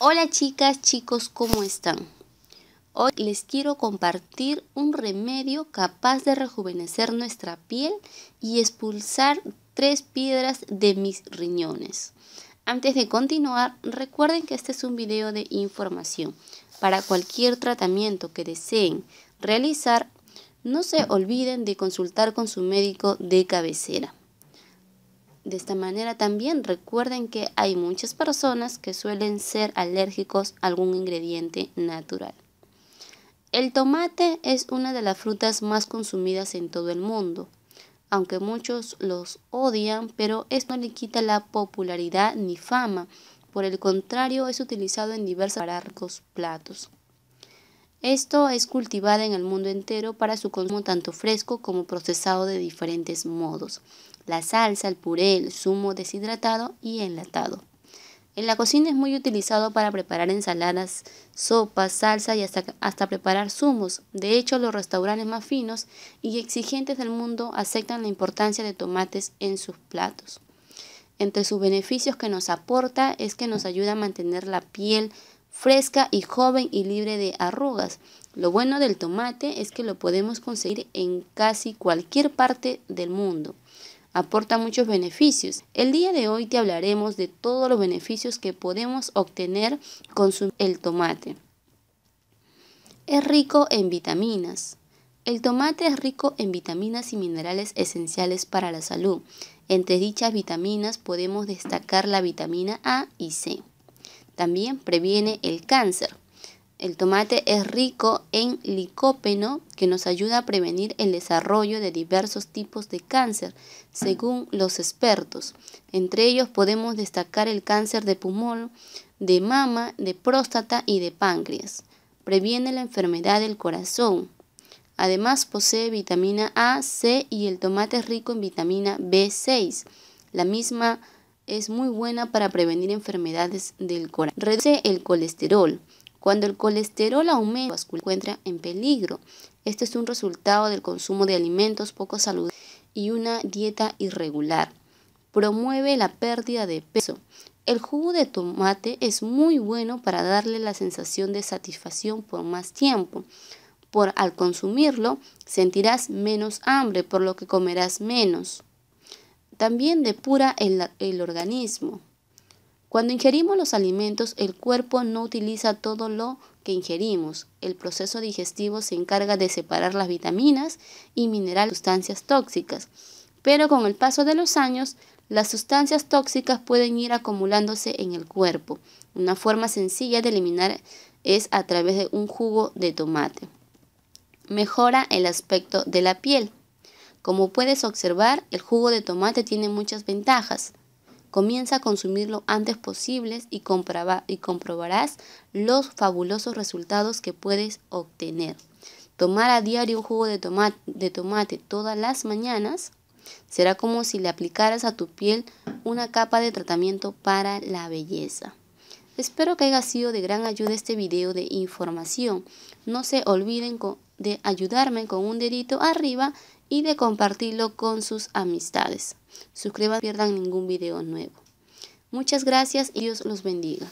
Hola chicas, chicos, ¿cómo están? Hoy les quiero compartir un remedio capaz de rejuvenecer nuestra piel y expulsar tres piedras de mis riñones. Antes de continuar, recuerden que este es un video de información. Para cualquier tratamiento que deseen realizar, no se olviden de consultar con su médico de cabecera. De esta manera también recuerden que hay muchas personas que suelen ser alérgicos a algún ingrediente natural. El tomate es una de las frutas más consumidas en todo el mundo, aunque muchos los odian, pero esto no le quita la popularidad ni fama, por el contrario es utilizado en diversos platos. Esto es cultivada en el mundo entero para su consumo tanto fresco como procesado de diferentes modos. La salsa, el puré, el zumo deshidratado y enlatado. En la cocina es muy utilizado para preparar ensaladas, sopas, salsa y hasta, hasta, preparar zumos. De hecho, los restaurantes más finos y exigentes del mundo aceptan la importancia de tomates en sus platos. Entre sus beneficios que nos aporta es que nos ayuda a mantener la piel fresca y joven y libre de arrugas. Lo bueno del tomate es que lo podemos conseguir en casi cualquier parte del mundo. Aporta muchos beneficios. El día de hoy te hablaremos de todos los beneficios que podemos obtener con el tomate. Es rico en vitaminas. El tomate es rico en vitaminas y minerales esenciales para la salud. Entre dichas vitaminas podemos destacar la vitamina A y C. También previene el cáncer. El tomate es rico en licópeno que nos ayuda a prevenir el desarrollo de diversos tipos de cáncer, según los expertos. Entre ellos podemos destacar el cáncer de pulmón, de mama, de próstata y de páncreas. Previene la enfermedad del corazón. Además posee vitamina A, C y el tomate es rico en vitamina B6, la misma es muy buena para prevenir enfermedades del corazón. Reduce el colesterol. Cuando el colesterol aumenta, se encuentra en peligro. Esto es un resultado del consumo de alimentos poco saludables y una dieta irregular. Promueve la pérdida de peso. El jugo de tomate es muy bueno para darle la sensación de satisfacción por más tiempo. Por al consumirlo sentirás menos hambre, por lo que comerás menos. También depura el, organismo. Cuando ingerimos los alimentos, el cuerpo no utiliza todo lo que ingerimos. El proceso digestivo se encarga de separar las vitaminas y minerales, sustancias tóxicas. Pero con el paso de los años, las sustancias tóxicas pueden ir acumulándose en el cuerpo. Una forma sencilla de eliminar es a través de un jugo de tomate. Mejora el aspecto de la piel. Como puedes observar, el jugo de tomate tiene muchas ventajas. Comienza a consumirlo antes posible y, comprobarás los fabulosos resultados que puedes obtener. Tomar a diario un jugo de de tomate todas las mañanas será como si le aplicaras a tu piel una capa de tratamiento para la belleza. Espero que haya sido de gran ayuda este video de información. No se olviden de ayudarme con un dedito arriba y de compartirlo con sus amistades. Suscríbanse, no pierdan ningún video nuevo. Muchas gracias y Dios los bendiga.